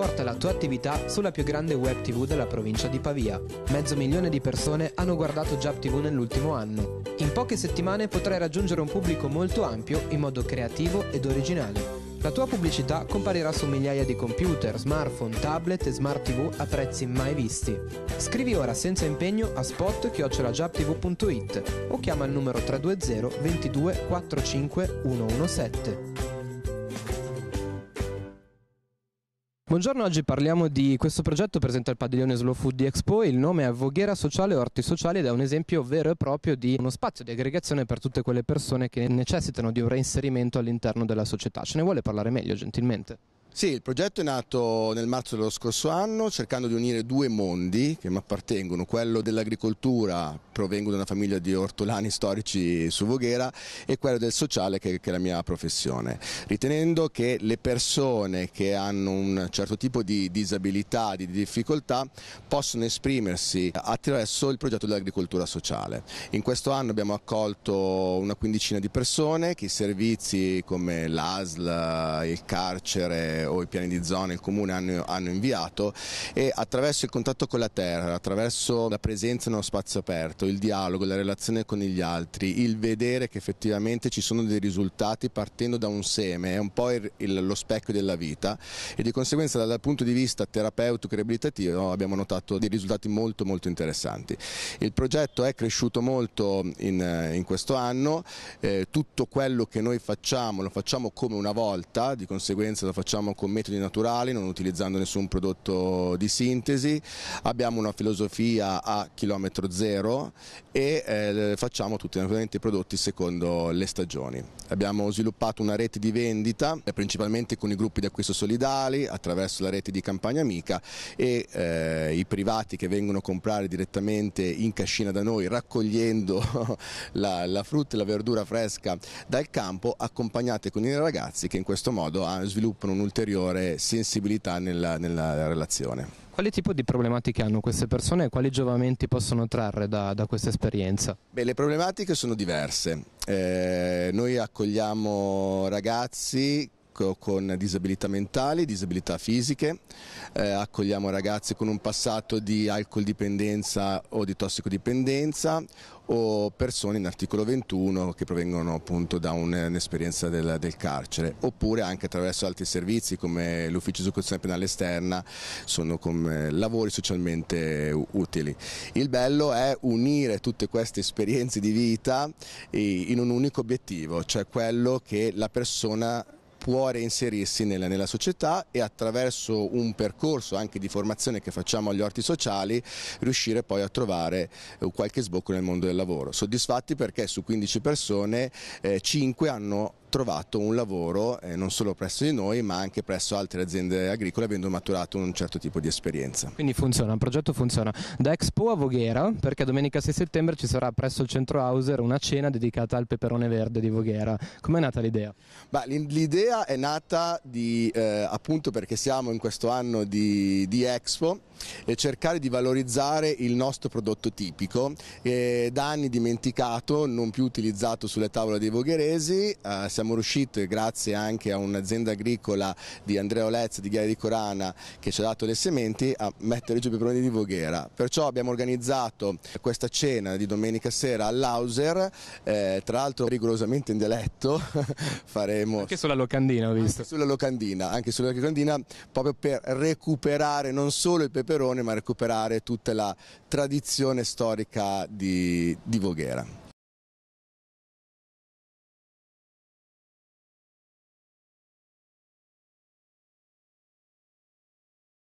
Porta la tua attività sulla più grande web TV della provincia di Pavia. Mezzo milione di persone hanno guardato Jab TV nell'ultimo anno. In poche settimane potrai raggiungere un pubblico molto ampio in modo creativo ed originale. La tua pubblicità comparirà su migliaia di computer, smartphone, tablet e smart TV a prezzi mai visti. Scrivi ora senza impegno a spot o chiama il numero 320 22 45 117. Buongiorno, oggi parliamo di questo progetto presente al padiglione Slow Food di Expo, il nome è Voghera Sociale Orti Sociali ed è un esempio vero e proprio di uno spazio di aggregazione per tutte quelle persone che necessitano di un reinserimento all'interno della società. Ce ne vuole parlare meglio gentilmente? Sì, il progetto è nato nel marzo dello scorso anno cercando di unire due mondi che mi appartengono, quello dell'agricoltura, provengo da una famiglia di ortolani storici su Voghera e quello del sociale che, che, è la mia professione, ritenendo che le persone che hanno un certo tipo di disabilità, di difficoltà possono esprimersi attraverso il progetto dell'agricoltura sociale. In questo anno abbiamo accolto una quindicina di persone che i servizi come l'ASL, il carcere, eh, o i piani di zona il comune hanno, hanno, inviato e attraverso il contatto con la terra, attraverso la presenza in uno spazio aperto, il dialogo, la relazione con gli altri, il vedere che effettivamente ci sono dei risultati partendo da un seme, è un po' il, il, lo specchio della vita e di conseguenza dal punto di vista terapeutico e riabilitativo abbiamo notato dei risultati molto molto interessanti. Il progetto è cresciuto molto in, in questo anno, eh, tutto quello che noi facciamo lo facciamo come una volta, di conseguenza lo facciamo lavoriamo con metodi naturali, non utilizzando nessun prodotto di sintesi, abbiamo una filosofia a chilometro zero e eh, facciamo tutti naturalmente i prodotti secondo le stagioni. Abbiamo sviluppato una rete di vendita eh, principalmente con i gruppi di acquisto solidali attraverso la rete di Campagna Amica e eh, i privati che vengono a comprare direttamente in cascina da noi raccogliendo la, la frutta e la verdura fresca dal campo accompagnate con i ragazzi che in questo modo ah, sviluppano un'ulteriore un'ulteriore sensibilità nella, nella relazione. Quale tipo di problematiche hanno queste persone e quali giovamenti possono trarre da, da questa esperienza? Beh, le problematiche sono diverse. Eh, noi accogliamo ragazzi con disabilità mentali, disabilità fisiche, eh, accogliamo ragazzi con un passato di alcol dipendenza o di tossicodipendenza o persone in articolo 21 che provengono appunto da un'esperienza del, del, carcere oppure anche attraverso altri servizi come l'ufficio di esecuzione penale esterna sono come lavori socialmente utili. Il bello è unire tutte queste esperienze di vita in un unico obiettivo, cioè quello che la persona può reinserirsi nella, nella, società e attraverso un percorso anche di formazione che facciamo agli orti sociali riuscire poi a trovare eh, qualche sbocco nel mondo del lavoro. Soddisfatti perché su 15 persone eh, 5 hanno trovato un lavoro eh, non solo presso di noi ma anche presso altre aziende agricole avendo maturato un certo tipo di esperienza. Quindi funziona, il progetto funziona. Da Expo a Voghera, perché domenica 6 settembre ci sarà presso il centro Hauser una cena dedicata al peperone verde di Voghera. Com'è nata l'idea? L'idea è nata di, eh, appunto perché siamo in questo anno di, di Expo e cercare di valorizzare il nostro prodotto tipico, eh, da anni dimenticato, non più utilizzato sulle tavole dei vogheresi, eh, siamo riusciti grazie anche a un'azienda agricola di Andrea Olez di Ghiaia di Corana che ci ha dato le sementi a mettere giù i peperoni di Voghera. Perciò abbiamo organizzato questa cena di domenica sera all'Auser, eh, tra l'altro rigorosamente in dialetto faremo... Anche sulla locandina ho visto. Anche sulla locandina, anche sulla locandina proprio per recuperare non solo il peperone ma recuperare tutta la tradizione storica di, di Voghera.